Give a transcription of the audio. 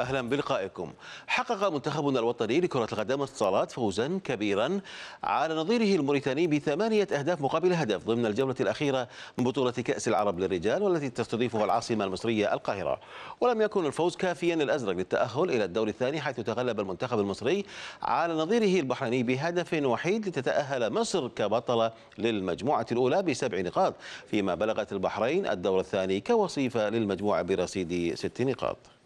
أهلا بلقائكم حقق منتخبنا الوطني لكرة القدم الصالات فوزا كبيرا على نظيره الموريتاني بثمانية أهداف مقابل هدف ضمن الجولة الأخيرة من بطولة كأس العرب للرجال والتي تستضيفها العاصمة المصرية القاهرة ولم يكن الفوز كافيا للأزرق للتأهل إلى الدور الثاني حيث تغلب المنتخب المصري على نظيره البحريني بهدف وحيد لتتأهل مصر كبطلة للمجموعة الأولى بسبع نقاط فيما بلغت البحرين الدور الثاني كوصيفة للمجموعة برصيد ست نقاط